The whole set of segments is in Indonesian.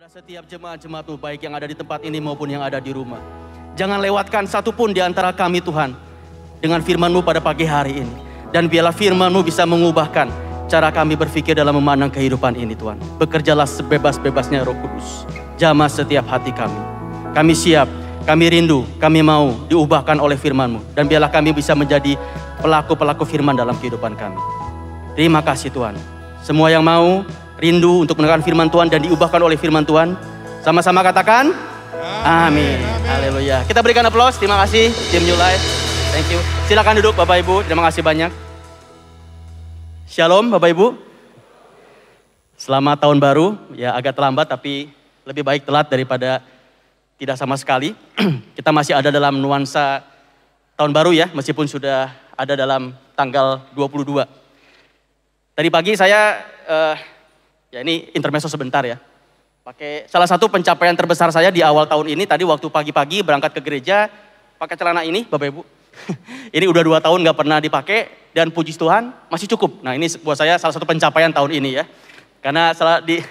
Pada setiap jemaat-jemaat tuh, baik yang ada di tempat ini maupun yang ada di rumah. Jangan lewatkan satupun di antara kami Tuhan dengan firman-Mu pada pagi hari ini. Dan biarlah firman-Mu bisa mengubahkan cara kami berpikir dalam memandang kehidupan ini Tuhan. Bekerjalah sebebas-bebasnya Roh Kudus. Jamah setiap hati kami. Kami siap, kami rindu, kami mau diubahkan oleh firman-Mu. Dan biarlah kami bisa menjadi pelaku-pelaku firman dalam kehidupan kami. Terima kasih Tuhan. Semua yang mau rindu untuk mendengarkan firman Tuhan dan diubahkan oleh firman Tuhan. Sama-sama katakan, amin. Haleluya. Kita berikan aplaus, terima kasih tim New Life. Thank you. Silakan duduk Bapak Ibu, terima kasih banyak. Shalom Bapak Ibu. Selamat tahun baru, ya agak terlambat tapi lebih baik telat daripada tidak sama sekali. Kita masih ada dalam nuansa tahun baru ya, meskipun sudah ada dalam tanggal 22. Tadi pagi saya uh, Ya ini intermezzo sebentar ya. Pakai salah satu pencapaian terbesar saya di awal tahun ini tadi waktu pagi-pagi berangkat ke gereja pakai celana ini Bapak Ibu. ini udah dua tahun nggak pernah dipakai dan puji Tuhan masih cukup. Nah ini buat saya salah satu pencapaian tahun ini ya. Karena salah di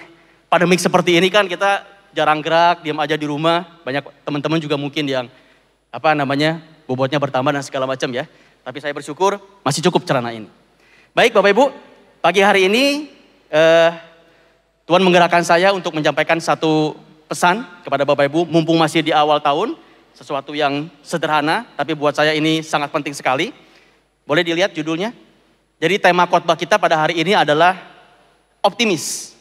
pandemik seperti ini kan kita jarang gerak, diam aja di rumah. Banyak teman-teman juga mungkin yang apa namanya bobotnya bertambah dan segala macam ya. Tapi saya bersyukur masih cukup celana ini. Baik Bapak Ibu, pagi hari ini eh, Tuhan menggerakkan saya untuk menyampaikan satu pesan kepada Bapak Ibu, mumpung masih di awal tahun, sesuatu yang sederhana, tapi buat saya ini sangat penting sekali. Boleh dilihat judulnya? Jadi tema khotbah kita pada hari ini adalah optimis.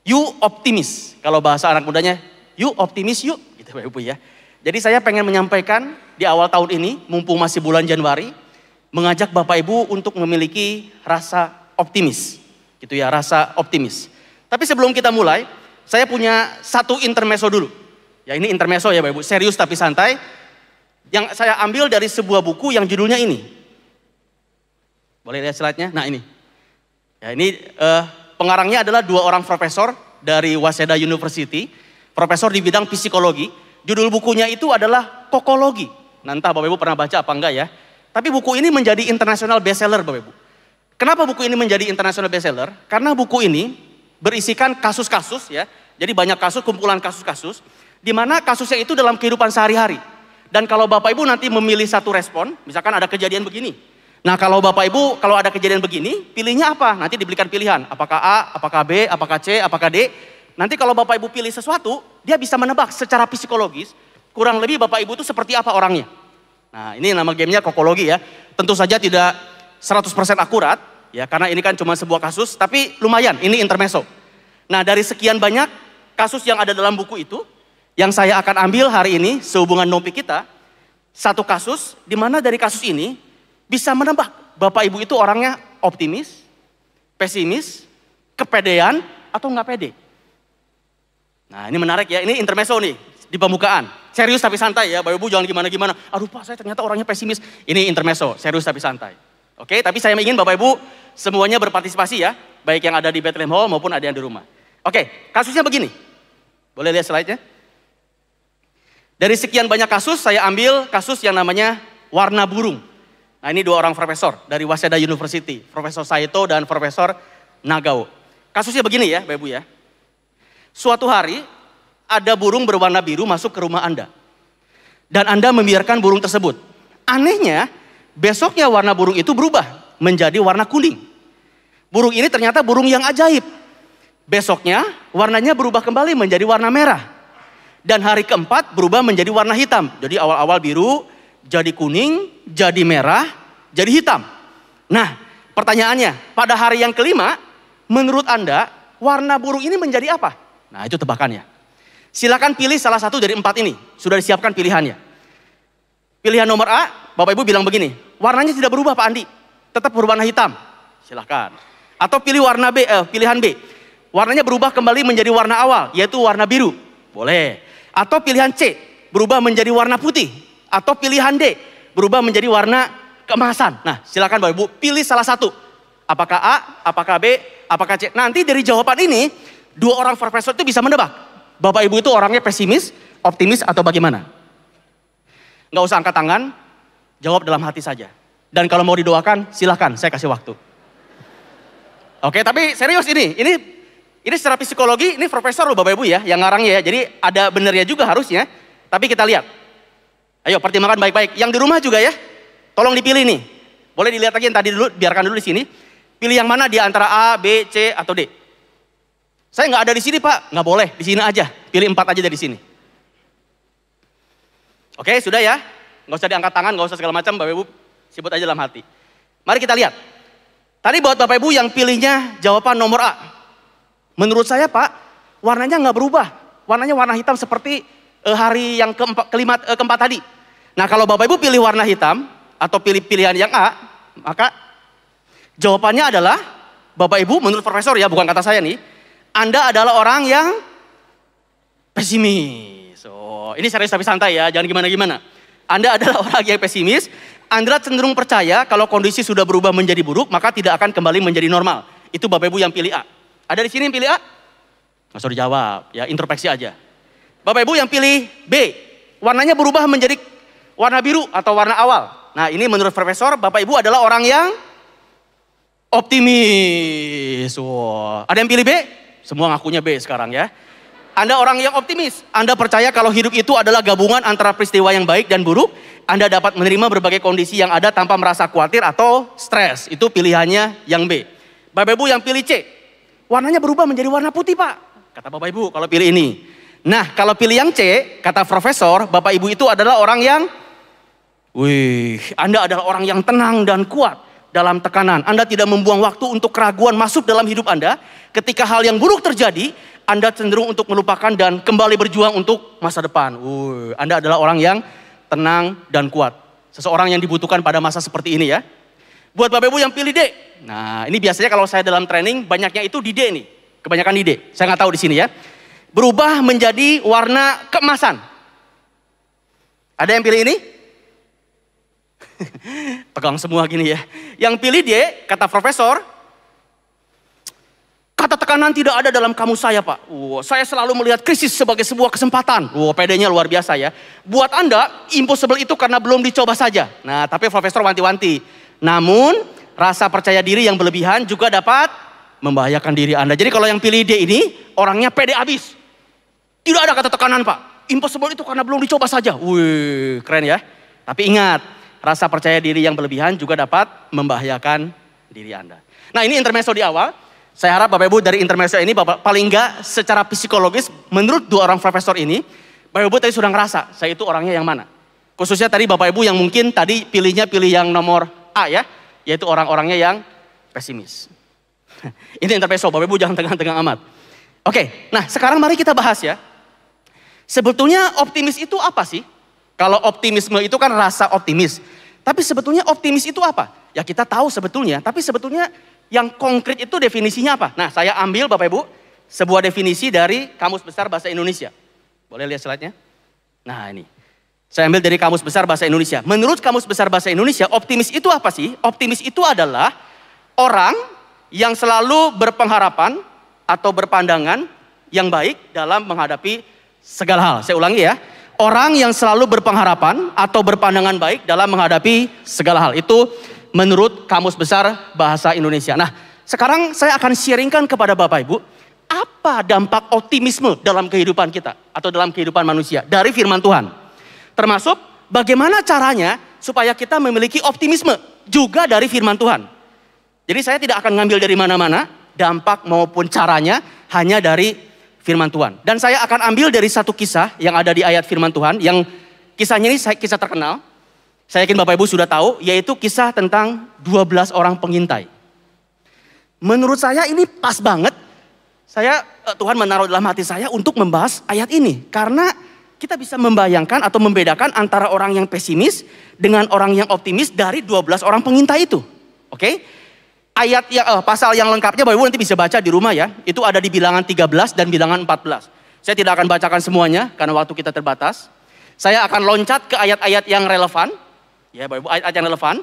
You optimis. Kalau bahasa anak mudanya, you optimis you, Gitu Bapak Ibu ya. Jadi saya pengen menyampaikan di awal tahun ini, mumpung masih bulan Januari, mengajak Bapak Ibu untuk memiliki rasa optimis. Gitu ya, rasa optimis. Tapi sebelum kita mulai, saya punya satu intermeso dulu. Ya ini intermeso ya Bapak Ibu, serius tapi santai. Yang saya ambil dari sebuah buku yang judulnya ini. Boleh lihat slide-nya? Nah ini. Ya ini eh, pengarangnya adalah dua orang profesor dari Waseda University. Profesor di bidang psikologi. Judul bukunya itu adalah Kokologi. Nah entah Bapak Ibu pernah baca apa enggak ya. Tapi buku ini menjadi international bestseller Bapak Ibu. Kenapa buku ini menjadi international bestseller? Karena buku ini berisikan kasus-kasus ya. Jadi banyak kasus, kumpulan kasus-kasus. Di mana kasusnya itu dalam kehidupan sehari-hari. Dan kalau Bapak Ibu nanti memilih satu respon, misalkan ada kejadian begini. Nah kalau Bapak Ibu, kalau ada kejadian begini, pilihnya apa? Nanti diberikan pilihan. Apakah A, apakah B, apakah C, apakah D. Nanti kalau Bapak Ibu pilih sesuatu, dia bisa menebak secara psikologis, kurang lebih Bapak Ibu itu seperti apa orangnya. Nah ini nama gamenya kokologi ya. Tentu saja tidak 100% akurat, Ya, karena ini kan cuma sebuah kasus, tapi lumayan, ini intermeso. Nah, dari sekian banyak kasus yang ada dalam buku itu, yang saya akan ambil hari ini sehubungan nopi kita, satu kasus di mana dari kasus ini bisa menambah Bapak Ibu itu orangnya optimis, pesimis, kepedean, atau nggak pede. Nah ini menarik ya, ini intermeso nih di pembukaan. Serius tapi santai ya, Bapak Ibu jangan gimana-gimana. Aduh Pak saya ternyata orangnya pesimis. Ini intermeso, serius tapi santai. Oke, tapi saya ingin Bapak Ibu semuanya berpartisipasi ya, baik yang ada di Bethlehem Hall maupun ada yang di rumah. Oke, kasusnya begini. Boleh lihat slide-nya? Dari sekian banyak kasus, saya ambil kasus yang namanya warna burung. Nah ini dua orang profesor dari Waseda University, Profesor Saito dan Profesor Nagao. Kasusnya begini ya, Bapak Ibu ya. Suatu hari ada burung berwarna biru masuk ke rumah Anda. Dan Anda membiarkan burung tersebut. Anehnya, Besoknya warna burung itu berubah menjadi warna kuning. Burung ini ternyata burung yang ajaib. Besoknya warnanya berubah kembali menjadi warna merah. Dan hari keempat berubah menjadi warna hitam. Jadi awal-awal biru, jadi kuning, jadi merah, jadi hitam. Nah, pertanyaannya, pada hari yang kelima, menurut Anda warna burung ini menjadi apa? Nah, itu tebakannya. Silakan pilih salah satu dari empat ini. Sudah disiapkan pilihannya. Pilihan nomor A, Bapak Ibu bilang begini, warnanya tidak berubah Pak Andi, tetap berwarna hitam. Silahkan. Atau pilih warna B, eh, pilihan B. Warnanya berubah kembali menjadi warna awal, yaitu warna biru. Boleh. Atau pilihan C, berubah menjadi warna putih. Atau pilihan D, berubah menjadi warna kemasan. Nah, silakan Bapak Ibu pilih salah satu. Apakah A, apakah B, apakah C. Nanti dari jawaban ini, dua orang profesor itu bisa menebak. Bapak Ibu itu orangnya pesimis, optimis, atau bagaimana? Nggak usah angkat tangan, Jawab dalam hati saja. Dan kalau mau didoakan, silahkan, saya kasih waktu. Oke, tapi serius ini, ini ini secara psikologi, ini profesor loh Bapak Ibu ya, yang ngarang ya. Jadi ada benernya juga harusnya. Tapi kita lihat. Ayo pertimbangkan baik-baik. Yang di rumah juga ya, tolong dipilih nih. Boleh dilihat lagi yang tadi dulu, biarkan dulu di sini. Pilih yang mana di antara A, B, C, atau D. Saya nggak ada di sini pak, nggak boleh, di sini aja. Pilih empat aja dari sini. Oke, sudah ya. Nggak usah diangkat tangan, nggak usah segala macam, Bapak Ibu sebut aja dalam hati. Mari kita lihat. Tadi buat Bapak Ibu yang pilihnya jawaban nomor A. Menurut saya Pak, warnanya nggak berubah. Warnanya warna hitam seperti eh, hari yang keempat, kelima, eh, keempat tadi. Nah kalau Bapak Ibu pilih warna hitam atau pilih pilihan yang A, maka jawabannya adalah Bapak Ibu menurut profesor ya, bukan kata saya nih. Anda adalah orang yang pesimis. So, oh, ini serius tapi santai ya, jangan gimana-gimana. Anda adalah orang yang pesimis, Anda cenderung percaya kalau kondisi sudah berubah menjadi buruk, maka tidak akan kembali menjadi normal. Itu Bapak Ibu yang pilih A. Ada di sini yang pilih A? Nggak usah dijawab, ya introspeksi aja. Bapak Ibu yang pilih B, warnanya berubah menjadi warna biru atau warna awal. Nah ini menurut profesor, Bapak Ibu adalah orang yang optimis. Wow. Ada yang pilih B? Semua ngakunya B sekarang ya. Anda orang yang optimis. Anda percaya kalau hidup itu adalah gabungan antara peristiwa yang baik dan buruk. Anda dapat menerima berbagai kondisi yang ada tanpa merasa khawatir atau stres. Itu pilihannya yang B. Bapak Ibu yang pilih C. Warnanya berubah menjadi warna putih Pak. Kata Bapak Ibu kalau pilih ini. Nah kalau pilih yang C, kata profesor, Bapak Ibu itu adalah orang yang... Wih, Anda adalah orang yang tenang dan kuat dalam tekanan. Anda tidak membuang waktu untuk keraguan masuk dalam hidup Anda. Ketika hal yang buruk terjadi, anda cenderung untuk melupakan dan kembali berjuang untuk masa depan. Uh, Anda adalah orang yang tenang dan kuat. Seseorang yang dibutuhkan pada masa seperti ini ya. Buat Bapak Ibu yang pilih D. Nah, ini biasanya kalau saya dalam training banyaknya itu di D nih. Kebanyakan di D. Saya nggak tahu di sini ya. Berubah menjadi warna keemasan. Ada yang pilih ini? Pegang semua gini ya. Yang pilih D, kata profesor, Kata tekanan tidak ada dalam kamu saya, Pak. Wow, saya selalu melihat krisis sebagai sebuah kesempatan. Wow, pd luar biasa ya. Buat Anda, impossible itu karena belum dicoba saja. Nah, tapi profesor wanti-wanti. Namun, rasa percaya diri yang berlebihan juga dapat membahayakan diri Anda. Jadi kalau yang pilih dia ini, orangnya pede abis. Tidak ada kata tekanan, Pak. Impossible itu karena belum dicoba saja. Wih, keren ya. Tapi ingat, rasa percaya diri yang berlebihan juga dapat membahayakan diri Anda. Nah, ini intermezzo di awal. Saya harap Bapak Ibu dari intermezzo ini Bapak paling enggak secara psikologis menurut dua orang profesor ini Bapak Ibu tadi sudah ngerasa saya itu orangnya yang mana. Khususnya tadi Bapak Ibu yang mungkin tadi pilihnya pilih yang nomor A ya, yaitu orang-orangnya yang pesimis. ini intermezzo, Bapak Ibu jangan tegang-tegang amat. Oke, nah sekarang mari kita bahas ya. Sebetulnya optimis itu apa sih? Kalau optimisme itu kan rasa optimis. Tapi sebetulnya optimis itu apa? Ya kita tahu sebetulnya, tapi sebetulnya yang konkret itu definisinya apa? Nah, saya ambil Bapak Ibu sebuah definisi dari Kamus Besar Bahasa Indonesia. Boleh lihat slide-nya? Nah, ini. Saya ambil dari Kamus Besar Bahasa Indonesia. Menurut Kamus Besar Bahasa Indonesia, optimis itu apa sih? Optimis itu adalah orang yang selalu berpengharapan atau berpandangan yang baik dalam menghadapi segala hal. Saya ulangi ya. Orang yang selalu berpengharapan atau berpandangan baik dalam menghadapi segala hal. Itu menurut Kamus Besar Bahasa Indonesia. Nah, sekarang saya akan sharingkan kepada Bapak Ibu, apa dampak optimisme dalam kehidupan kita atau dalam kehidupan manusia dari firman Tuhan. Termasuk bagaimana caranya supaya kita memiliki optimisme juga dari firman Tuhan. Jadi saya tidak akan ngambil dari mana-mana, dampak maupun caranya hanya dari firman Tuhan. Dan saya akan ambil dari satu kisah yang ada di ayat firman Tuhan yang kisahnya ini kisah terkenal saya yakin Bapak Ibu sudah tahu, yaitu kisah tentang 12 orang pengintai. Menurut saya ini pas banget, saya eh, Tuhan menaruh dalam hati saya untuk membahas ayat ini. Karena kita bisa membayangkan atau membedakan antara orang yang pesimis dengan orang yang optimis dari 12 orang pengintai itu. Oke? Okay? Ayat yang uh, eh, pasal yang lengkapnya Bapak Ibu nanti bisa baca di rumah ya. Itu ada di bilangan 13 dan bilangan 14. Saya tidak akan bacakan semuanya karena waktu kita terbatas. Saya akan loncat ke ayat-ayat yang relevan ya Bapak Ibu, ayat-ayat yang relevan.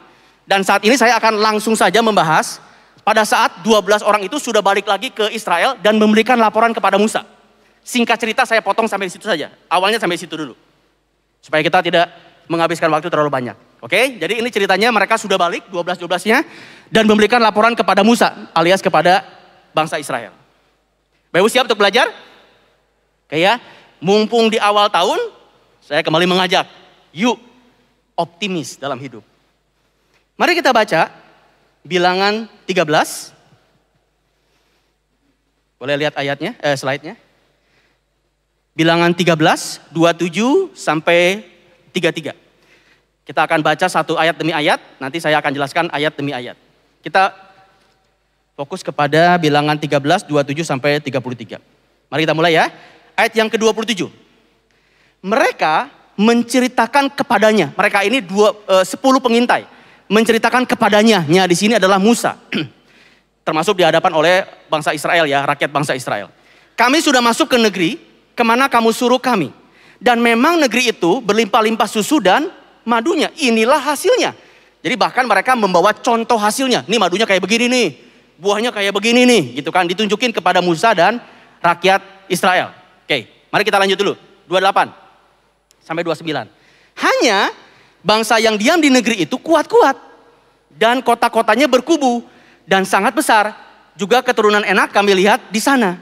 Dan saat ini saya akan langsung saja membahas pada saat 12 orang itu sudah balik lagi ke Israel dan memberikan laporan kepada Musa. Singkat cerita saya potong sampai di situ saja. Awalnya sampai situ dulu. Supaya kita tidak menghabiskan waktu terlalu banyak. Oke, jadi ini ceritanya mereka sudah balik 12-12-nya dan memberikan laporan kepada Musa alias kepada bangsa Israel. Bapak-bapak siap untuk belajar? Oke ya, mumpung di awal tahun saya kembali mengajak. Yuk optimis dalam hidup. Mari kita baca bilangan 13. Boleh lihat ayatnya, eh, slide-nya. Bilangan 13, 27 sampai 33. Kita akan baca satu ayat demi ayat, nanti saya akan jelaskan ayat demi ayat. Kita fokus kepada bilangan 13, 27 sampai 33. Mari kita mulai ya. Ayat yang ke-27. Mereka menceritakan kepadanya. Mereka ini dua, e, pengintai. Menceritakan kepadanya. Nya di sini adalah Musa. Termasuk dihadapan oleh bangsa Israel ya, rakyat bangsa Israel. Kami sudah masuk ke negeri, kemana kamu suruh kami. Dan memang negeri itu berlimpah-limpah susu dan madunya. Inilah hasilnya. Jadi bahkan mereka membawa contoh hasilnya. Nih madunya kayak begini nih. Buahnya kayak begini nih. Gitu kan. Ditunjukin kepada Musa dan rakyat Israel. Oke, mari kita lanjut dulu. 28 sampai 29. Hanya bangsa yang diam di negeri itu kuat-kuat dan kota-kotanya berkubu dan sangat besar. Juga keturunan enak kami lihat di sana.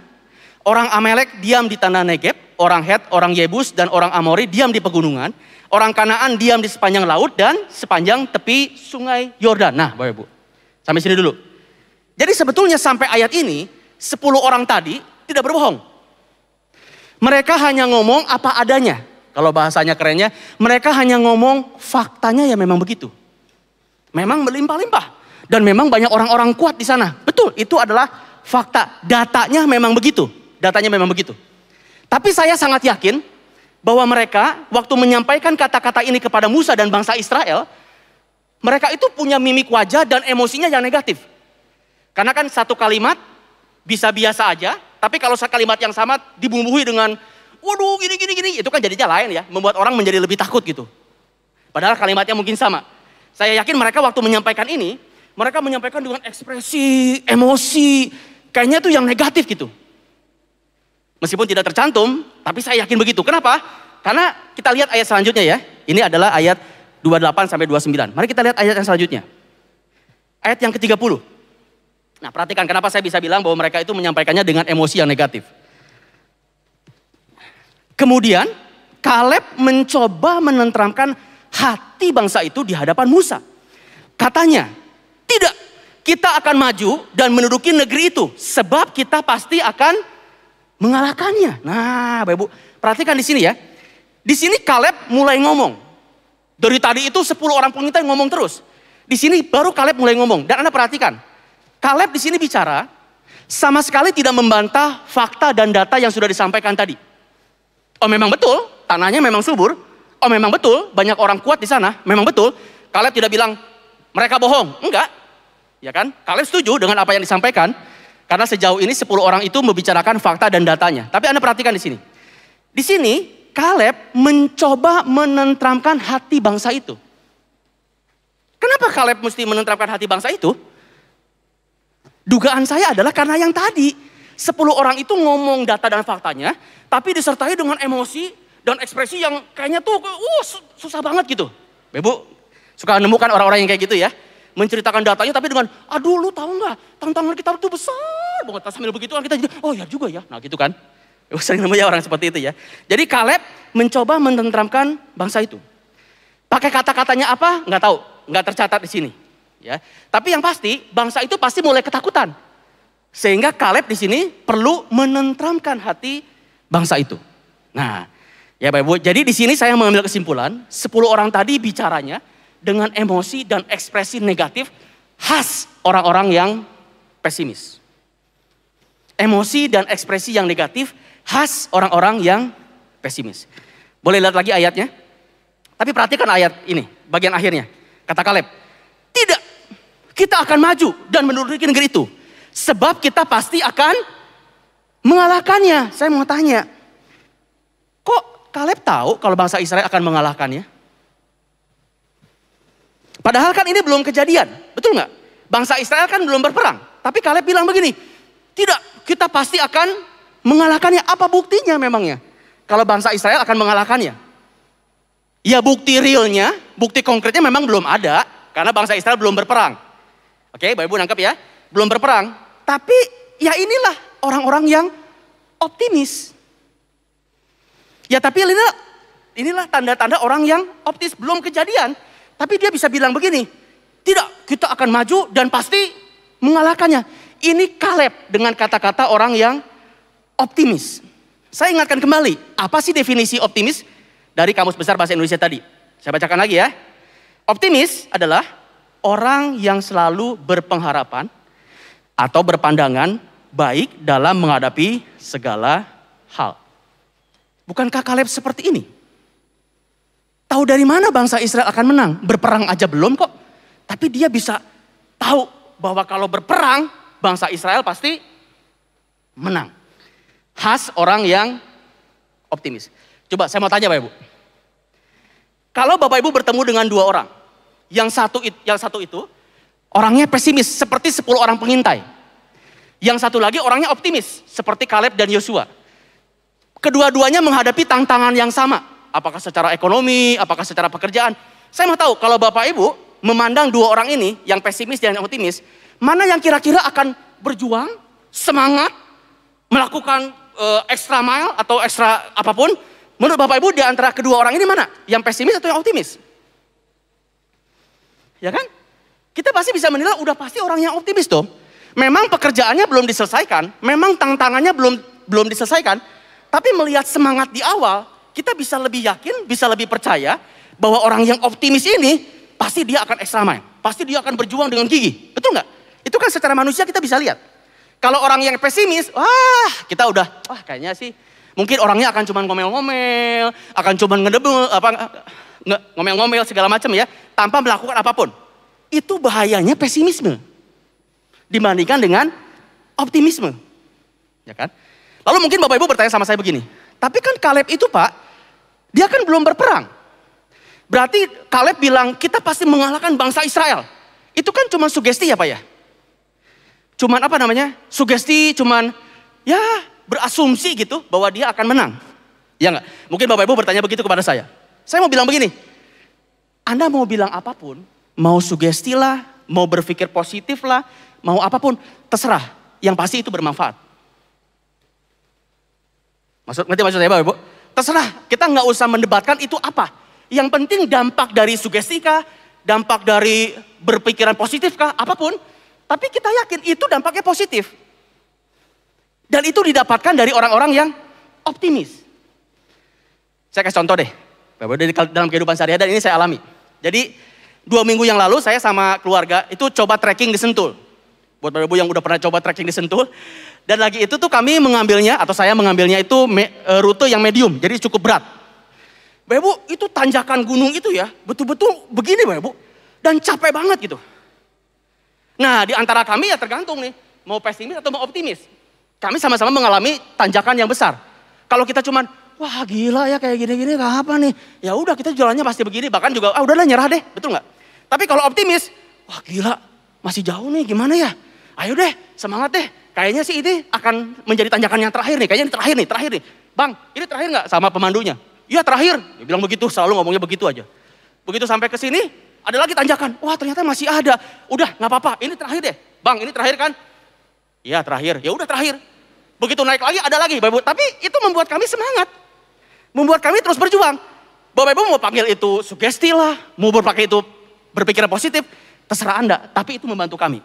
Orang Amalek diam di tanah Negeb, orang Het, orang Yebus dan orang Amori diam di pegunungan, orang Kanaan diam di sepanjang laut dan sepanjang tepi sungai Yordan. Nah, Bapak Ibu, sampai sini dulu. Jadi sebetulnya sampai ayat ini 10 orang tadi tidak berbohong. Mereka hanya ngomong apa adanya. Kalau bahasanya kerennya, mereka hanya ngomong faktanya ya memang begitu. Memang melimpah-limpah. Dan memang banyak orang-orang kuat di sana. Betul, itu adalah fakta. Datanya memang begitu. Datanya memang begitu. Tapi saya sangat yakin bahwa mereka waktu menyampaikan kata-kata ini kepada Musa dan bangsa Israel, mereka itu punya mimik wajah dan emosinya yang negatif. Karena kan satu kalimat bisa biasa aja, tapi kalau satu kalimat yang sama dibumbuhi dengan waduh gini gini gini, itu kan jadinya lain ya, membuat orang menjadi lebih takut gitu. Padahal kalimatnya mungkin sama. Saya yakin mereka waktu menyampaikan ini, mereka menyampaikan dengan ekspresi, emosi, kayaknya tuh yang negatif gitu. Meskipun tidak tercantum, tapi saya yakin begitu. Kenapa? Karena kita lihat ayat selanjutnya ya. Ini adalah ayat 28 sampai 29. Mari kita lihat ayat yang selanjutnya. Ayat yang ke-30. Nah, perhatikan kenapa saya bisa bilang bahwa mereka itu menyampaikannya dengan emosi yang negatif. Kemudian Kaleb mencoba menenteramkan hati bangsa itu di hadapan Musa. Katanya, tidak, kita akan maju dan menduduki negeri itu. Sebab kita pasti akan mengalahkannya. Nah, Bapak Ibu, perhatikan di sini ya. Di sini Kaleb mulai ngomong. Dari tadi itu 10 orang pengintai ngomong terus. Di sini baru Kaleb mulai ngomong. Dan Anda perhatikan, Kaleb di sini bicara sama sekali tidak membantah fakta dan data yang sudah disampaikan tadi. Oh memang betul, tanahnya memang subur. Oh memang betul, banyak orang kuat di sana. Memang betul. Kaleb tidak bilang, mereka bohong. Enggak. Ya kan? Kaleb setuju dengan apa yang disampaikan. Karena sejauh ini 10 orang itu membicarakan fakta dan datanya. Tapi Anda perhatikan di sini. Di sini, Kaleb mencoba menentramkan hati bangsa itu. Kenapa Kaleb mesti menentramkan hati bangsa itu? Dugaan saya adalah karena yang tadi sepuluh orang itu ngomong data dan faktanya, tapi disertai dengan emosi dan ekspresi yang kayaknya tuh uh, susah banget gitu. Bebu, ya, suka nemukan orang-orang yang kayak gitu ya. Menceritakan datanya tapi dengan, aduh lu tahu nggak tantangan kita tuh besar banget. Sambil begitu kan kita jadi, oh ya juga ya. Nah gitu kan. Bebu sering nemu ya orang seperti itu ya. Jadi Kaleb mencoba menentramkan bangsa itu. Pakai kata-katanya apa? Nggak tahu, nggak tercatat di sini. Ya, tapi yang pasti bangsa itu pasti mulai ketakutan sehingga Kaleb di sini perlu menentramkan hati bangsa itu. Nah, ya Bapak Ibu, jadi di sini saya mengambil kesimpulan, 10 orang tadi bicaranya dengan emosi dan ekspresi negatif khas orang-orang yang pesimis. Emosi dan ekspresi yang negatif khas orang-orang yang pesimis. Boleh lihat lagi ayatnya? Tapi perhatikan ayat ini, bagian akhirnya. Kata Kaleb, tidak, kita akan maju dan menduduki negeri itu Sebab kita pasti akan mengalahkannya. Saya mau tanya, kok Kaleb tahu kalau bangsa Israel akan mengalahkannya? Padahal kan ini belum kejadian, betul nggak? Bangsa Israel kan belum berperang. Tapi Kaleb bilang begini, tidak, kita pasti akan mengalahkannya. Apa buktinya memangnya? Kalau bangsa Israel akan mengalahkannya. Ya bukti realnya, bukti konkretnya memang belum ada. Karena bangsa Israel belum berperang. Oke, Bapak Ibu nangkep ya belum berperang, tapi ya inilah orang-orang yang optimis. Ya tapi inilah inilah tanda-tanda orang yang optimis belum kejadian, tapi dia bisa bilang begini, tidak kita akan maju dan pasti mengalahkannya. Ini Kaleb dengan kata-kata orang yang optimis. Saya ingatkan kembali, apa sih definisi optimis dari Kamus Besar Bahasa Indonesia tadi? Saya bacakan lagi ya. Optimis adalah orang yang selalu berpengharapan atau berpandangan baik dalam menghadapi segala hal. Bukankah Kaleb seperti ini? Tahu dari mana bangsa Israel akan menang? Berperang aja belum kok. Tapi dia bisa tahu bahwa kalau berperang, bangsa Israel pasti menang. Khas orang yang optimis. Coba saya mau tanya Bapak Ibu. Kalau Bapak Ibu bertemu dengan dua orang, yang satu yang satu itu Orangnya pesimis seperti 10 orang pengintai. Yang satu lagi orangnya optimis seperti Kaleb dan Yosua. Kedua-duanya menghadapi tantangan yang sama. Apakah secara ekonomi, apakah secara pekerjaan. Saya mau tahu kalau Bapak Ibu memandang dua orang ini yang pesimis dan yang optimis. Mana yang kira-kira akan berjuang, semangat, melakukan uh, extra mile atau extra apapun. Menurut Bapak Ibu di antara kedua orang ini mana? Yang pesimis atau yang optimis? Ya kan? Kita pasti bisa menilai udah pasti orang yang optimis tuh, Memang pekerjaannya belum diselesaikan, memang tantangannya belum belum diselesaikan, tapi melihat semangat di awal, kita bisa lebih yakin, bisa lebih percaya bahwa orang yang optimis ini pasti dia akan extra mile, pasti dia akan berjuang dengan gigi. Betul nggak? Itu kan secara manusia kita bisa lihat. Kalau orang yang pesimis, wah kita udah, wah kayaknya sih mungkin orangnya akan cuman ngomel-ngomel, akan cuman ngedebel, apa ngomel-ngomel segala macam ya, tanpa melakukan apapun itu bahayanya pesimisme dibandingkan dengan optimisme. Ya kan? Lalu mungkin Bapak Ibu bertanya sama saya begini, tapi kan Kaleb itu Pak, dia kan belum berperang. Berarti Kaleb bilang kita pasti mengalahkan bangsa Israel. Itu kan cuma sugesti ya Pak ya? Cuman apa namanya? Sugesti cuman ya berasumsi gitu bahwa dia akan menang. Ya enggak? Mungkin Bapak Ibu bertanya begitu kepada saya. Saya mau bilang begini, Anda mau bilang apapun, Mau sugesti lah, mau berpikir positif lah, mau apapun, terserah. Yang pasti itu bermanfaat. Maksud, ngerti maksud saya Bapak Ibu? Terserah, kita nggak usah mendebatkan itu apa. Yang penting dampak dari sugesti kah, dampak dari berpikiran positif kah, apapun. Tapi kita yakin itu dampaknya positif. Dan itu didapatkan dari orang-orang yang optimis. Saya kasih contoh deh. Bapak dalam kehidupan sehari-hari dan ini saya alami. Jadi Dua minggu yang lalu saya sama keluarga itu coba trekking di Sentul. Buat Bapak Ibu yang udah pernah coba trekking di Sentul. Dan lagi itu tuh kami mengambilnya atau saya mengambilnya itu me, e, rute yang medium, jadi cukup berat. Bapak Ibu, itu tanjakan gunung itu ya, betul-betul begini Bapak Ibu. Dan capek banget gitu. Nah, di antara kami ya tergantung nih, mau pesimis atau mau optimis. Kami sama-sama mengalami tanjakan yang besar. Kalau kita cuman, wah gila ya kayak gini-gini apa nih? Ya udah kita jalannya pasti begini, bahkan juga ah udahlah nyerah deh, betul nggak? Tapi kalau optimis, wah gila masih jauh nih gimana ya? Ayo deh semangat deh, kayaknya sih ini akan menjadi tanjakan yang terakhir nih, kayaknya ini terakhir nih, terakhir nih. Bang, ini terakhir nggak sama pemandunya? Iya terakhir, dia bilang begitu, selalu ngomongnya begitu aja. Begitu sampai ke sini, ada lagi tanjakan. Wah ternyata masih ada. Udah nggak apa-apa, ini terakhir deh. Bang, ini terakhir kan? Iya terakhir, ya udah terakhir. Begitu naik lagi ada lagi, Tapi itu membuat kami semangat membuat kami terus berjuang. Bapak Ibu mau panggil itu sugesti lah, mau berpakai itu berpikiran positif, terserah Anda, tapi itu membantu kami.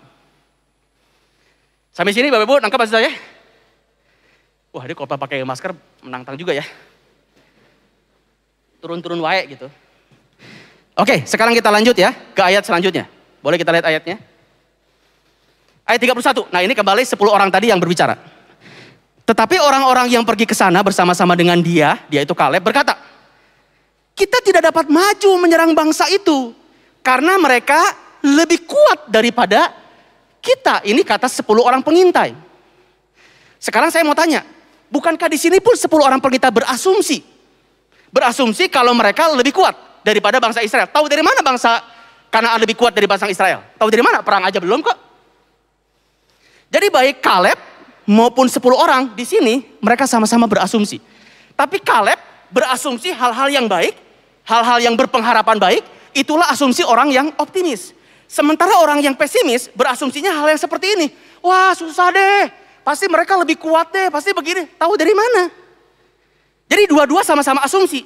Sampai sini Bapak Ibu nangkap maksud saya? Wah, dia kalau pakai masker menantang juga ya. Turun-turun wae gitu. Oke, sekarang kita lanjut ya ke ayat selanjutnya. Boleh kita lihat ayatnya? Ayat 31. Nah, ini kembali 10 orang tadi yang berbicara. Tetapi orang-orang yang pergi ke sana bersama-sama dengan dia, dia itu Kaleb berkata, kita tidak dapat maju menyerang bangsa itu karena mereka lebih kuat daripada kita. Ini kata 10 orang pengintai. Sekarang saya mau tanya, bukankah di sini pun 10 orang pengintai berasumsi? Berasumsi kalau mereka lebih kuat daripada bangsa Israel. Tahu dari mana bangsa karena lebih kuat dari bangsa Israel? Tahu dari mana? Perang aja belum kok. Jadi baik Kaleb maupun 10 orang di sini mereka sama-sama berasumsi. Tapi Kaleb berasumsi hal-hal yang baik, hal-hal yang berpengharapan baik, itulah asumsi orang yang optimis. Sementara orang yang pesimis berasumsinya hal yang seperti ini. Wah susah deh, pasti mereka lebih kuat deh, pasti begini. Tahu dari mana? Jadi dua-dua sama-sama asumsi.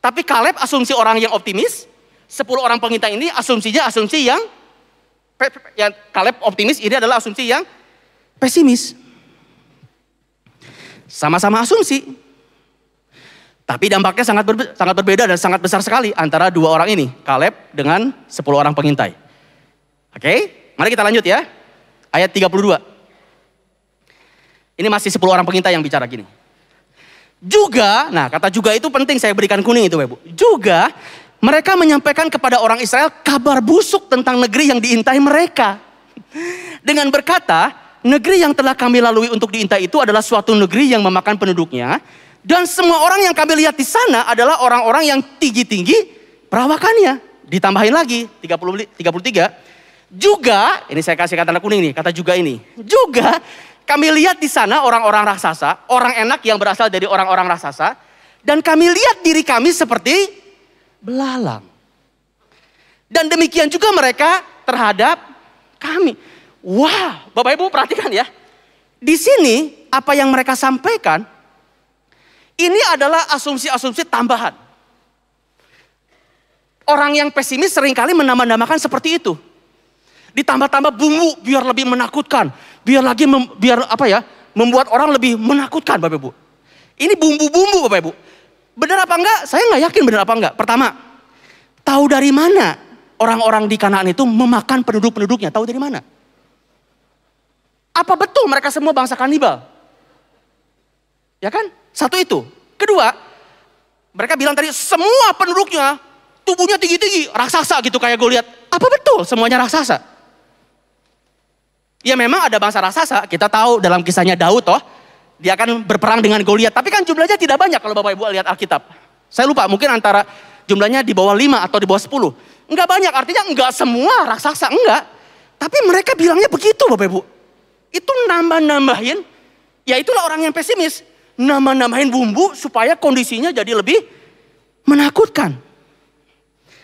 Tapi Kaleb asumsi orang yang optimis, 10 orang pengintai ini asumsinya asumsi yang yang Kaleb optimis ini adalah asumsi yang pesimis. Sama-sama asumsi. Tapi dampaknya sangat berbe sangat berbeda dan sangat besar sekali antara dua orang ini, Kaleb dengan sepuluh orang pengintai. Oke, mari kita lanjut ya. Ayat 32. Ini masih sepuluh orang pengintai yang bicara gini. Juga, nah kata juga itu penting saya berikan kuning itu Bu. Juga mereka menyampaikan kepada orang Israel kabar busuk tentang negeri yang diintai mereka. Dengan berkata, negeri yang telah kami lalui untuk diintai itu adalah suatu negeri yang memakan penduduknya. Dan semua orang yang kami lihat di sana adalah orang-orang yang tinggi-tinggi perawakannya. Ditambahin lagi 30, 33. Juga, ini saya kasih kata kuning nih, kata juga ini. Juga kami lihat di sana orang-orang raksasa, orang enak yang berasal dari orang-orang raksasa. Dan kami lihat diri kami seperti belalang. Dan demikian juga mereka terhadap kami. Wah, wow, Bapak Ibu perhatikan ya. Di sini apa yang mereka sampaikan ini adalah asumsi-asumsi tambahan. Orang yang pesimis seringkali menambah-nambahkan seperti itu. Ditambah-tambah bumbu biar lebih menakutkan, biar lagi mem, biar apa ya, membuat orang lebih menakutkan Bapak Ibu. Ini bumbu-bumbu Bapak Ibu. Benar apa enggak? Saya nggak yakin benar apa enggak. Pertama, tahu dari mana orang-orang di Kanaan itu memakan penduduk-penduduknya? Tahu dari mana? Apa betul mereka semua bangsa kanibal? Ya kan? Satu itu. Kedua, mereka bilang tadi semua penduduknya tubuhnya tinggi-tinggi, raksasa gitu kayak gue lihat. Apa betul semuanya raksasa? Ya memang ada bangsa raksasa, kita tahu dalam kisahnya Daud toh, dia akan berperang dengan Goliat, tapi kan jumlahnya tidak banyak kalau Bapak Ibu lihat Alkitab. Saya lupa, mungkin antara jumlahnya di bawah 5 atau di bawah 10. Enggak banyak, artinya enggak semua raksasa, enggak. Tapi mereka bilangnya begitu Bapak Ibu. Itu nambah-nambahin, ya itulah orang yang pesimis. Nambah-nambahin bumbu supaya kondisinya jadi lebih menakutkan.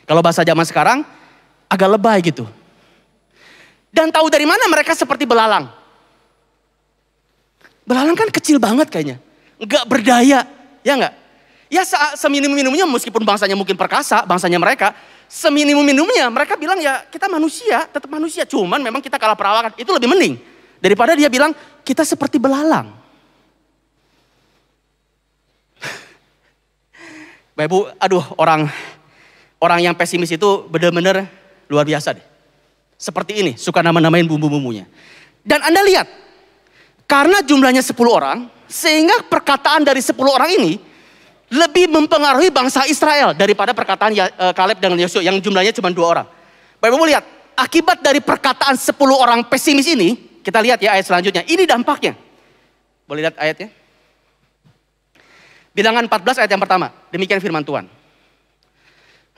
Kalau bahasa zaman sekarang agak lebay gitu. Dan tahu dari mana mereka seperti belalang. Belalang kan kecil banget kayaknya. Enggak berdaya, ya enggak? Ya seminimum minumnya, meskipun bangsanya mungkin perkasa, bangsanya mereka. seminimum minumnya mereka bilang ya kita manusia, tetap manusia. Cuman memang kita kalah perawakan, itu lebih mending. Daripada dia bilang, kita seperti belalang. Bapak Ibu, aduh orang orang yang pesimis itu benar-benar luar biasa deh. Seperti ini, suka nama-namain bumbu-bumbunya. Dan Anda lihat, karena jumlahnya 10 orang, sehingga perkataan dari 10 orang ini lebih mempengaruhi bangsa Israel daripada perkataan Kaleb ya-, eh, dengan Yosua yang jumlahnya cuma dua orang. Bapak Ibu lihat, akibat dari perkataan 10 orang pesimis ini, kita lihat ya ayat selanjutnya. Ini dampaknya. Boleh lihat ayatnya? Bilangan 14 ayat yang pertama. Demikian firman Tuhan.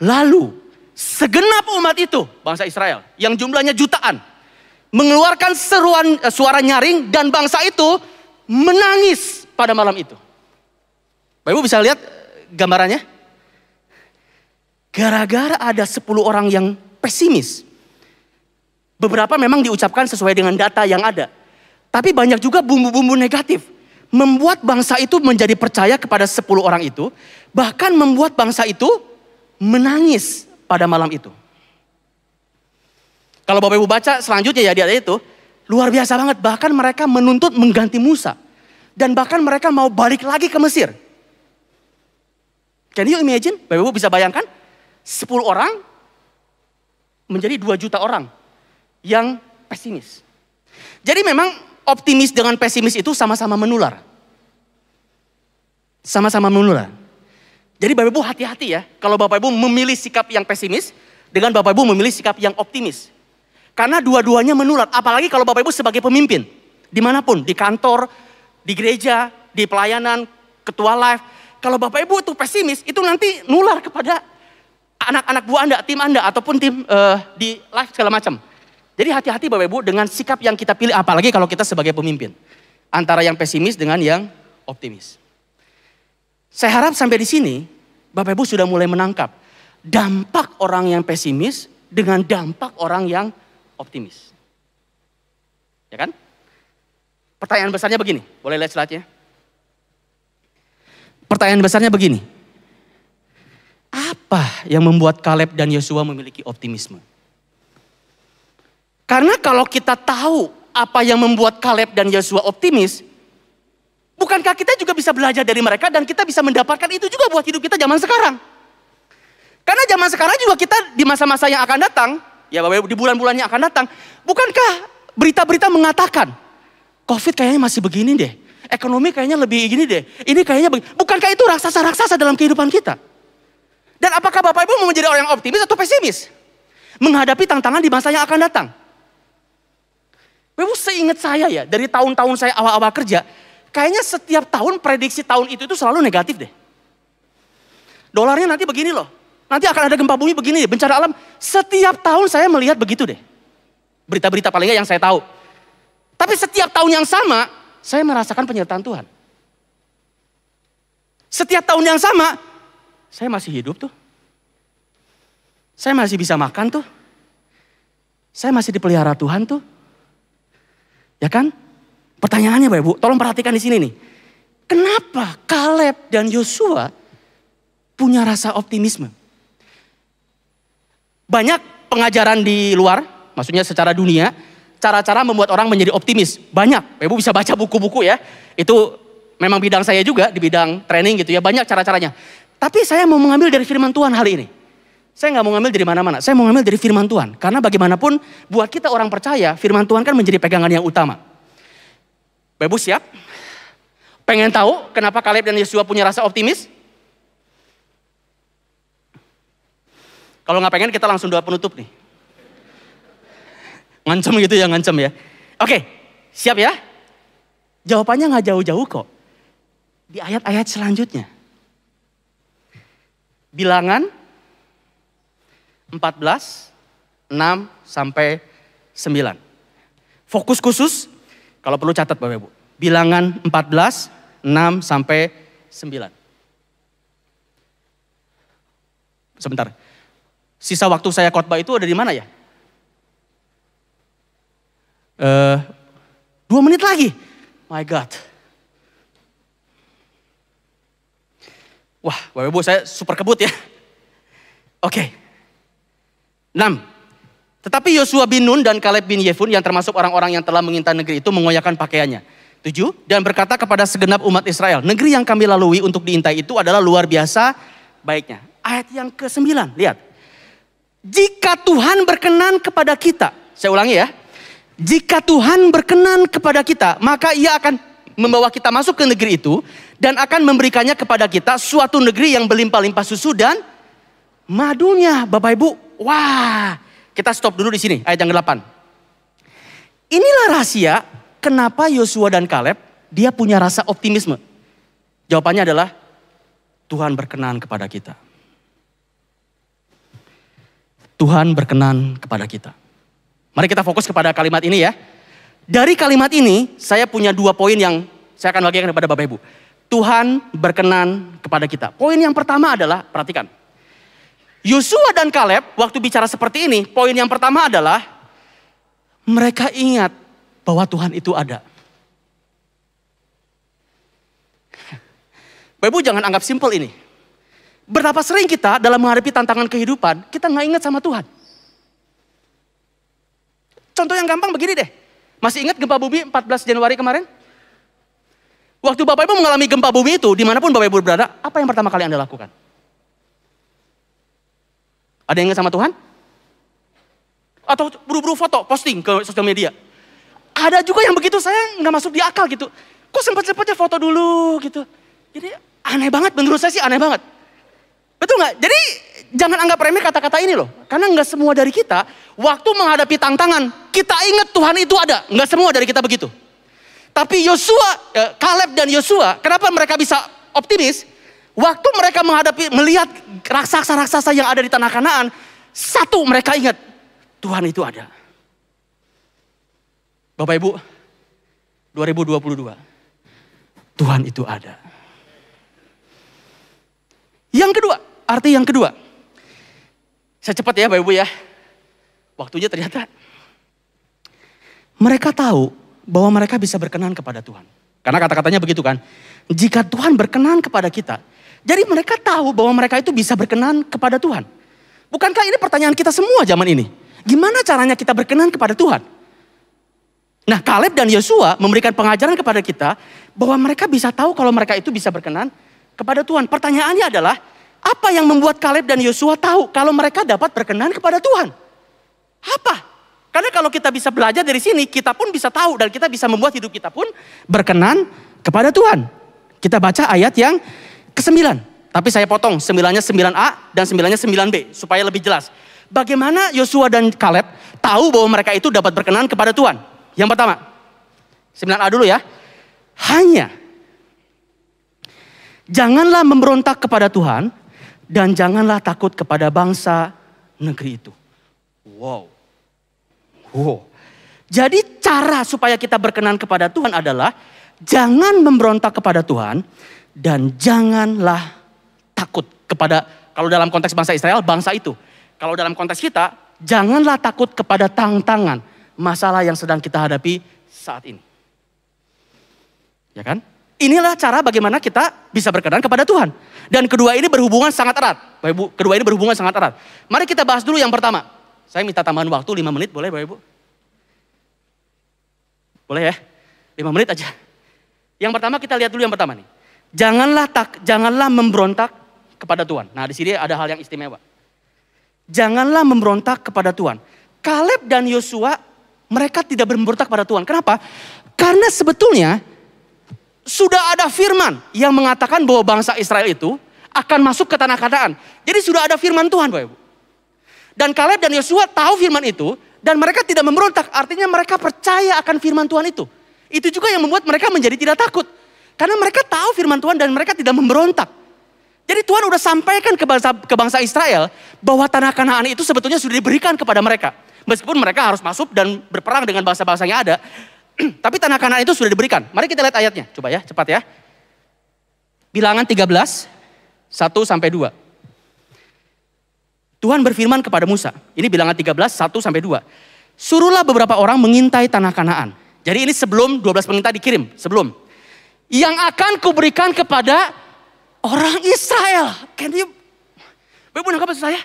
Lalu segenap umat itu, bangsa Israel, yang jumlahnya jutaan, mengeluarkan seruan eh, suara nyaring dan bangsa itu menangis pada malam itu. Bapak Ibu bisa lihat eh, gambarannya? Gara-gara ada 10 orang yang pesimis, Beberapa memang diucapkan sesuai dengan data yang ada. Tapi banyak juga bumbu-bumbu negatif. Membuat bangsa itu menjadi percaya kepada 10 orang itu. Bahkan membuat bangsa itu menangis pada malam itu. Kalau Bapak Ibu baca selanjutnya ya di ayat itu. Luar biasa banget. Bahkan mereka menuntut mengganti Musa. Dan bahkan mereka mau balik lagi ke Mesir. Can you imagine? Bapak Ibu bisa bayangkan? 10 orang menjadi 2 juta orang yang pesimis. Jadi memang optimis dengan pesimis itu sama-sama menular. Sama-sama menular. Jadi Bapak Ibu hati-hati ya. Kalau Bapak Ibu memilih sikap yang pesimis dengan Bapak Ibu memilih sikap yang optimis. Karena dua-duanya menular. Apalagi kalau Bapak Ibu sebagai pemimpin. Dimanapun, di kantor, di gereja, di pelayanan, ketua live. Kalau Bapak Ibu itu pesimis, itu nanti nular kepada anak-anak buah Anda, tim Anda, ataupun tim uh, di live segala macam. Jadi hati-hati Bapak Ibu dengan sikap yang kita pilih apalagi kalau kita sebagai pemimpin. Antara yang pesimis dengan yang optimis. Saya harap sampai di sini Bapak Ibu sudah mulai menangkap dampak orang yang pesimis dengan dampak orang yang optimis. Ya kan? Pertanyaan besarnya begini, boleh lihat slide Pertanyaan besarnya begini. Apa yang membuat Kaleb dan Yosua memiliki optimisme? Karena kalau kita tahu apa yang membuat Kaleb dan Yosua optimis, bukankah kita juga bisa belajar dari mereka dan kita bisa mendapatkan itu juga buat hidup kita zaman sekarang? Karena zaman sekarang juga kita di masa-masa yang akan datang, ya Bapak di bulan-bulannya akan datang, bukankah berita-berita mengatakan COVID kayaknya masih begini deh, ekonomi kayaknya lebih gini deh, ini kayaknya begini. Bukankah itu raksasa-raksasa dalam kehidupan kita? Dan apakah Bapak Ibu mau menjadi orang yang optimis atau pesimis? Menghadapi tantangan di masa yang akan datang. Ibu seingat saya ya, dari tahun-tahun saya awal-awal kerja, kayaknya setiap tahun prediksi tahun itu itu selalu negatif deh. Dolarnya nanti begini loh. Nanti akan ada gempa bumi begini, bencana alam. Setiap tahun saya melihat begitu deh. Berita-berita paling yang saya tahu. Tapi setiap tahun yang sama, saya merasakan penyertaan Tuhan. Setiap tahun yang sama, saya masih hidup tuh. Saya masih bisa makan tuh. Saya masih dipelihara Tuhan tuh Ya kan? Pertanyaannya Bapak Ibu, tolong perhatikan di sini nih. Kenapa Kaleb dan Yosua punya rasa optimisme? Banyak pengajaran di luar, maksudnya secara dunia, cara-cara membuat orang menjadi optimis. Banyak, Bapak Ibu bisa baca buku-buku ya. Itu memang bidang saya juga di bidang training gitu ya, banyak cara-caranya. Tapi saya mau mengambil dari firman Tuhan hal ini. Saya nggak mau ngambil dari mana-mana, saya mau ngambil dari firman Tuhan. Karena bagaimanapun buat kita orang percaya, firman Tuhan kan menjadi pegangan yang utama. Bebu siap? Pengen tahu kenapa Kaleb dan Yosua punya rasa optimis? Kalau nggak pengen kita langsung doa penutup nih. Ngancem gitu ya, ngancem ya. Oke, siap ya? Jawabannya nggak jauh-jauh kok. Di ayat-ayat selanjutnya. Bilangan 14, 6 sampai 9. Fokus khusus, kalau perlu catat Bapak Ibu. Bilangan 14, 6 sampai 9. Sebentar. Sisa waktu saya khotbah itu ada di mana ya? Uh, dua menit lagi. My God. Wah, Bapak Ibu saya super kebut ya. Oke. Okay. 6. Tetapi Yosua bin Nun dan Kaleb bin Yefun yang termasuk orang-orang yang telah mengintai negeri itu mengoyakkan pakaiannya. 7. Dan berkata kepada segenap umat Israel, negeri yang kami lalui untuk diintai itu adalah luar biasa baiknya. Ayat yang ke-9, lihat. Jika Tuhan berkenan kepada kita, saya ulangi ya. Jika Tuhan berkenan kepada kita, maka ia akan membawa kita masuk ke negeri itu dan akan memberikannya kepada kita suatu negeri yang berlimpah-limpah susu dan madunya, Bapak Ibu. Wah, kita stop dulu di sini ayat yang ke-8. Inilah rahasia kenapa Yosua dan Kaleb dia punya rasa optimisme. Jawabannya adalah Tuhan berkenan kepada kita. Tuhan berkenan kepada kita. Mari kita fokus kepada kalimat ini ya. Dari kalimat ini saya punya dua poin yang saya akan bagikan kepada Bapak Ibu. Tuhan berkenan kepada kita. Poin yang pertama adalah perhatikan. Yosua dan Kaleb waktu bicara seperti ini, poin yang pertama adalah mereka ingat bahwa Tuhan itu ada. Bapak Ibu jangan anggap simpel ini. Berapa sering kita dalam menghadapi tantangan kehidupan, kita nggak ingat sama Tuhan. Contoh yang gampang begini deh. Masih ingat gempa bumi 14 Januari kemarin? Waktu Bapak Ibu mengalami gempa bumi itu, dimanapun Bapak Ibu berada, apa yang pertama kali Anda lakukan? Ada yang ingat sama Tuhan? Atau buru-buru foto, posting ke sosial media. Ada juga yang begitu saya nggak masuk di akal gitu. Kok sempat-sempatnya foto dulu gitu. Jadi aneh banget, menurut saya sih aneh banget. Betul nggak? Jadi jangan anggap remeh kata-kata ini loh. Karena nggak semua dari kita, waktu menghadapi tantangan, kita ingat Tuhan itu ada. Nggak semua dari kita begitu. Tapi Yosua, eh, Kaleb dan Yosua, kenapa mereka bisa optimis? Waktu mereka menghadapi melihat raksasa-raksasa yang ada di tanah Kanaan, satu mereka ingat Tuhan itu ada. Bapak Ibu, 2022. Tuhan itu ada. Yang kedua, arti yang kedua. Saya cepat ya Bapak Ibu ya. Waktunya ternyata mereka tahu bahwa mereka bisa berkenan kepada Tuhan. Karena kata-katanya begitu kan. Jika Tuhan berkenan kepada kita, jadi mereka tahu bahwa mereka itu bisa berkenan kepada Tuhan. Bukankah ini pertanyaan kita semua zaman ini? Gimana caranya kita berkenan kepada Tuhan? Nah, Kaleb dan Yosua memberikan pengajaran kepada kita bahwa mereka bisa tahu kalau mereka itu bisa berkenan kepada Tuhan. Pertanyaannya adalah, apa yang membuat Kaleb dan Yosua tahu kalau mereka dapat berkenan kepada Tuhan? Apa? Karena kalau kita bisa belajar dari sini, kita pun bisa tahu dan kita bisa membuat hidup kita pun berkenan kepada Tuhan. Kita baca ayat yang Kesembilan. Tapi saya potong sembilannya sembilan a dan sembilannya sembilan b supaya lebih jelas. Bagaimana Yosua dan Kaleb tahu bahwa mereka itu dapat berkenan kepada Tuhan? Yang pertama, sembilan a dulu ya. Hanya janganlah memberontak kepada Tuhan dan janganlah takut kepada bangsa negeri itu. Wow. Wow. Jadi cara supaya kita berkenan kepada Tuhan adalah jangan memberontak kepada Tuhan dan janganlah takut kepada kalau dalam konteks bangsa Israel bangsa itu. Kalau dalam konteks kita janganlah takut kepada tantangan masalah yang sedang kita hadapi saat ini. Ya kan? Inilah cara bagaimana kita bisa berkenan kepada Tuhan. Dan kedua ini berhubungan sangat erat. Kedua ini berhubungan sangat erat. Mari kita bahas dulu yang pertama. Saya minta tambahan waktu 5 menit boleh Bapak Ibu? Boleh ya? 5 menit aja. Yang pertama kita lihat dulu yang pertama nih. Janganlah tak janganlah memberontak kepada Tuhan. Nah, di sini ada hal yang istimewa. Janganlah memberontak kepada Tuhan. Kaleb dan Yosua mereka tidak memberontak kepada Tuhan. Kenapa? Karena sebetulnya sudah ada firman yang mengatakan bahwa bangsa Israel itu akan masuk ke tanah Kanaan. Jadi sudah ada firman Tuhan, Bapak Ibu. Dan Kaleb dan Yosua tahu firman itu dan mereka tidak memberontak, artinya mereka percaya akan firman Tuhan itu. Itu juga yang membuat mereka menjadi tidak takut. Karena mereka tahu firman Tuhan dan mereka tidak memberontak. Jadi Tuhan sudah sampaikan ke bangsa, ke bangsa Israel bahwa tanah Kanaan itu sebetulnya sudah diberikan kepada mereka. Meskipun mereka harus masuk dan berperang dengan bangsa-bangsa yang ada. Tapi tanah Kanaan itu sudah diberikan. Mari kita lihat ayatnya. Coba ya, cepat ya. Bilangan 13, 1 sampai 2. Tuhan berfirman kepada Musa. Ini bilangan 13, 1 sampai 2. Suruhlah beberapa orang mengintai tanah Kanaan. Jadi ini sebelum 12 pengintai dikirim, sebelum yang akan kuberikan kepada orang Israel. Can you, Bapak nangkap saya?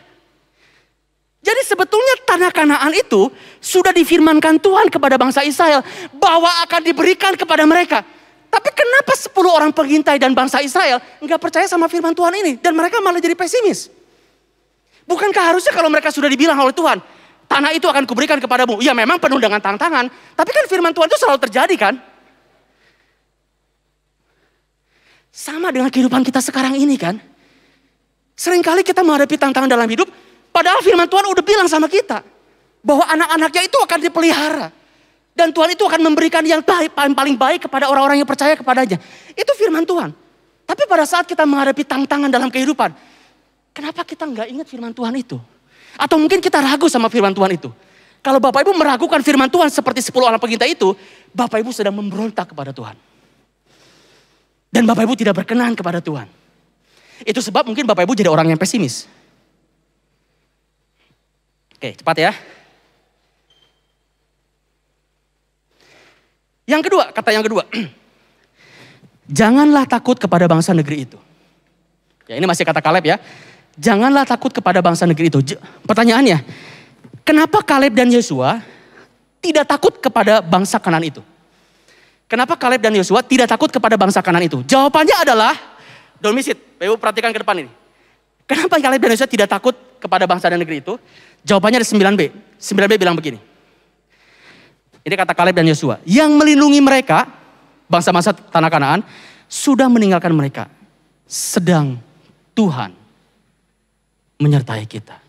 Jadi sebetulnya tanah Kanaan itu sudah difirmankan Tuhan kepada bangsa Israel bahwa akan diberikan kepada mereka. Tapi kenapa 10 orang pengintai dan bangsa Israel nggak percaya sama firman Tuhan ini dan mereka malah jadi pesimis? Bukankah harusnya kalau mereka sudah dibilang oleh Tuhan, tanah itu akan kuberikan kepadamu. Ya memang penuh dengan tantangan, tapi kan firman Tuhan itu selalu terjadi kan? Sama dengan kehidupan kita sekarang ini kan. Seringkali kita menghadapi tantangan dalam hidup, padahal firman Tuhan udah bilang sama kita. Bahwa anak-anaknya itu akan dipelihara. Dan Tuhan itu akan memberikan yang baik, paling paling baik kepada orang-orang yang percaya kepadanya. Itu firman Tuhan. Tapi pada saat kita menghadapi tantangan dalam kehidupan, kenapa kita nggak ingat firman Tuhan itu? Atau mungkin kita ragu sama firman Tuhan itu. Kalau Bapak Ibu meragukan firman Tuhan seperti 10 orang pengintai itu, Bapak Ibu sedang memberontak kepada Tuhan. Dan Bapak Ibu tidak berkenan kepada Tuhan. Itu sebab mungkin Bapak Ibu jadi orang yang pesimis. Oke, cepat ya. Yang kedua, kata yang kedua. Janganlah takut kepada bangsa negeri itu. Ya, ini masih kata Kaleb ya. Janganlah takut kepada bangsa negeri itu. Pertanyaannya, kenapa Kaleb dan Yesua tidak takut kepada bangsa kanan itu? Kenapa Kaleb dan Yosua tidak takut kepada bangsa kanan itu? Jawabannya adalah, domisit, Ibu perhatikan ke depan ini. Kenapa Kaleb dan Yosua tidak takut kepada bangsa dan negeri itu? Jawabannya ada 9B. 9B bilang begini. Ini kata Kaleb dan Yosua. Yang melindungi mereka, bangsa-bangsa tanah kanaan, sudah meninggalkan mereka. Sedang Tuhan menyertai kita.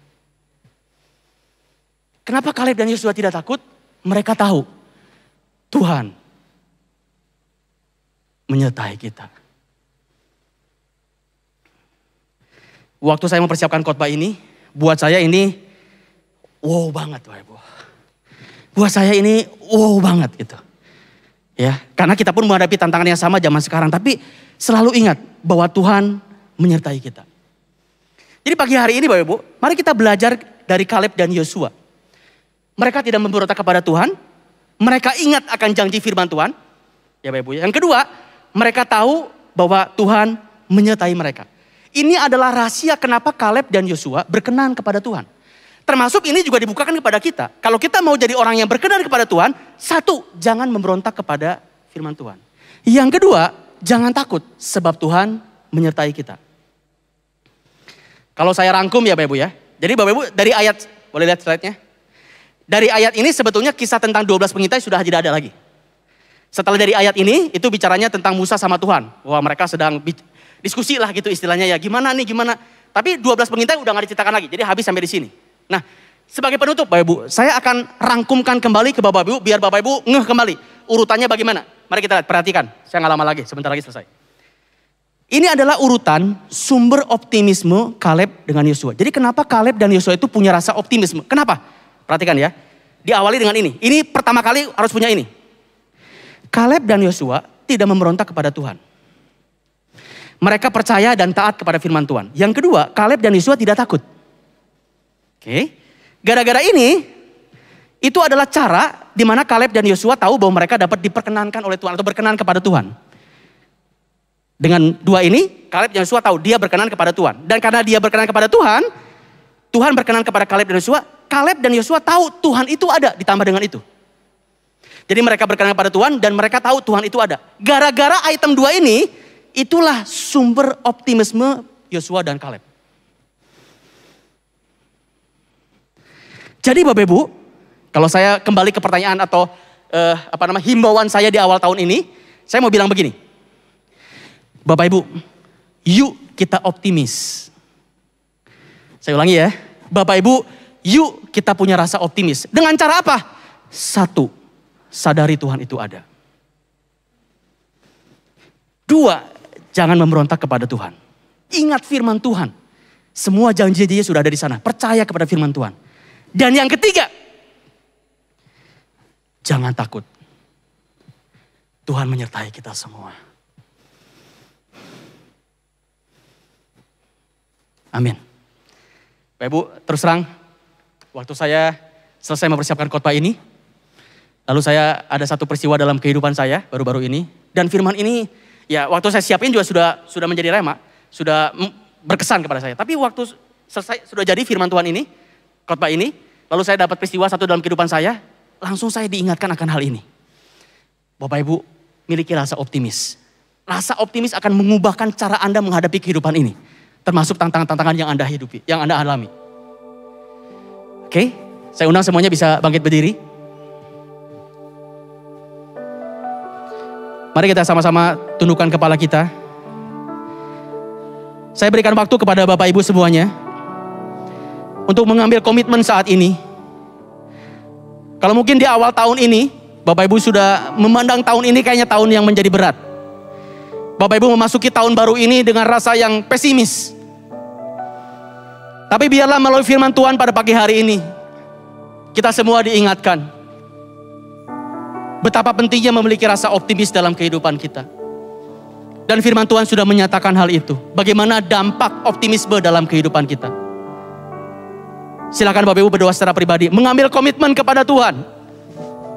Kenapa Kaleb dan Yosua tidak takut? Mereka tahu Tuhan menyertai kita. Waktu saya mempersiapkan khotbah ini, buat saya ini wow banget Bapak Ibu. Buat saya ini wow banget gitu. Ya, karena kita pun menghadapi tantangan yang sama zaman sekarang, tapi selalu ingat bahwa Tuhan menyertai kita. Jadi pagi hari ini Bapak Ibu, mari kita belajar dari Kaleb dan Yosua. Mereka tidak memberontak kepada Tuhan, mereka ingat akan janji firman Tuhan. Ya Bapak Ibu. Ya. Yang kedua, mereka tahu bahwa Tuhan menyertai mereka. Ini adalah rahasia kenapa Kaleb dan Yosua berkenan kepada Tuhan. Termasuk ini juga dibukakan kepada kita. Kalau kita mau jadi orang yang berkenan kepada Tuhan, satu, jangan memberontak kepada firman Tuhan. Yang kedua, jangan takut sebab Tuhan menyertai kita. Kalau saya rangkum ya Bapak Ibu ya. Jadi Bapak Ibu dari ayat, boleh lihat slide-nya? Dari ayat ini sebetulnya kisah tentang 12 pengintai sudah tidak ada lagi. Setelah dari ayat ini, itu bicaranya tentang Musa sama Tuhan. Wah mereka sedang diskusi lah gitu istilahnya ya. Gimana nih, gimana. Tapi 12 pengintai udah gak diceritakan lagi. Jadi habis sampai di sini. Nah, sebagai penutup Bapak Ibu, saya akan rangkumkan kembali ke Bapak Ibu biar Bapak Ibu ngeh kembali. Urutannya bagaimana? Mari kita lihat, perhatikan. Saya nggak lama lagi, sebentar lagi selesai. Ini adalah urutan sumber optimisme Kaleb dengan Yosua. Jadi kenapa Kaleb dan Yosua itu punya rasa optimisme? Kenapa? Perhatikan ya. Diawali dengan ini. Ini pertama kali harus punya ini. Kaleb dan Yosua tidak memberontak kepada Tuhan. Mereka percaya dan taat kepada firman Tuhan. Yang kedua, Kaleb dan Yosua tidak takut. Oke. Gara-gara ini, itu adalah cara di mana Kaleb dan Yosua tahu bahwa mereka dapat diperkenankan oleh Tuhan atau berkenan kepada Tuhan. Dengan dua ini, Kaleb dan Yosua tahu dia berkenan kepada Tuhan. Dan karena dia berkenan kepada Tuhan, Tuhan berkenan kepada Kaleb dan Yosua. Kaleb dan Yosua tahu Tuhan itu ada ditambah dengan itu. Jadi mereka berkenan kepada Tuhan dan mereka tahu Tuhan itu ada. Gara-gara item dua ini, itulah sumber optimisme Yosua dan Kaleb. Jadi Bapak Ibu, kalau saya kembali ke pertanyaan atau eh, apa nama himbauan saya di awal tahun ini, saya mau bilang begini. Bapak Ibu, yuk kita optimis. Saya ulangi ya. Bapak Ibu, yuk kita punya rasa optimis. Dengan cara apa? Satu, sadari Tuhan itu ada. Dua, jangan memberontak kepada Tuhan. Ingat firman Tuhan. Semua janji-janjinya sudah ada di sana. Percaya kepada firman Tuhan. Dan yang ketiga, jangan takut. Tuhan menyertai kita semua. Amin. Bapak Ibu, terus terang, waktu saya selesai mempersiapkan khotbah ini, Lalu saya ada satu peristiwa dalam kehidupan saya baru-baru ini. Dan firman ini ya waktu saya siapin juga sudah sudah menjadi rema, sudah berkesan kepada saya. Tapi waktu selesai sudah jadi firman Tuhan ini, khotbah ini, lalu saya dapat peristiwa satu dalam kehidupan saya, langsung saya diingatkan akan hal ini. Bapak Ibu, miliki rasa optimis. Rasa optimis akan mengubahkan cara Anda menghadapi kehidupan ini, termasuk tantangan-tantangan yang Anda hidupi, yang Anda alami. Oke, saya undang semuanya bisa bangkit berdiri. Mari kita sama-sama tundukkan kepala kita. Saya berikan waktu kepada Bapak Ibu semuanya untuk mengambil komitmen saat ini. Kalau mungkin di awal tahun ini, Bapak Ibu sudah memandang tahun ini kayaknya tahun yang menjadi berat. Bapak Ibu memasuki tahun baru ini dengan rasa yang pesimis. Tapi biarlah melalui firman Tuhan pada pagi hari ini, kita semua diingatkan Betapa pentingnya memiliki rasa optimis dalam kehidupan kita. Dan firman Tuhan sudah menyatakan hal itu. Bagaimana dampak optimisme dalam kehidupan kita. Silakan Bapak Ibu berdoa secara pribadi. Mengambil komitmen kepada Tuhan.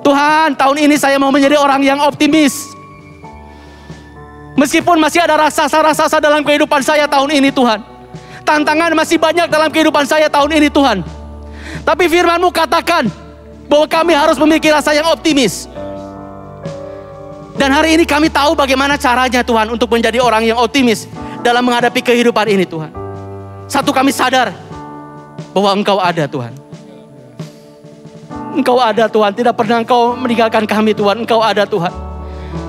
Tuhan tahun ini saya mau menjadi orang yang optimis. Meskipun masih ada rasa-rasa dalam kehidupan saya tahun ini Tuhan. Tantangan masih banyak dalam kehidupan saya tahun ini Tuhan. Tapi firmanmu katakan bahwa kami harus memiliki rasa yang optimis. Dan hari ini kami tahu bagaimana caranya Tuhan untuk menjadi orang yang optimis dalam menghadapi kehidupan ini Tuhan. Satu kami sadar bahwa Engkau ada Tuhan. Engkau ada Tuhan, tidak pernah Engkau meninggalkan kami Tuhan, Engkau ada Tuhan.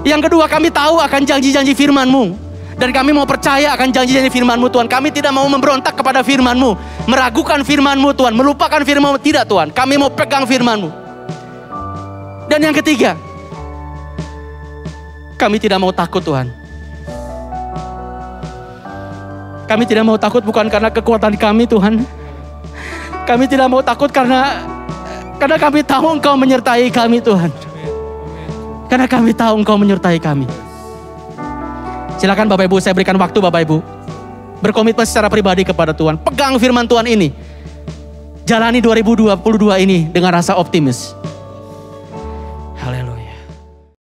Yang kedua kami tahu akan janji-janji firman-Mu. Dan kami mau percaya akan janji-janji firman-Mu Tuhan. Kami tidak mau memberontak kepada firman-Mu. Meragukan firman-Mu Tuhan. Melupakan firman-Mu. Tidak Tuhan. Kami mau pegang firman-Mu. Dan yang ketiga, kami tidak mau takut Tuhan. Kami tidak mau takut bukan karena kekuatan kami Tuhan. Kami tidak mau takut karena karena kami tahu Engkau menyertai kami Tuhan. Karena kami tahu Engkau menyertai kami. Silakan Bapak Ibu, saya berikan waktu Bapak Ibu. Berkomitmen secara pribadi kepada Tuhan. Pegang firman Tuhan ini. Jalani 2022 ini dengan rasa optimis.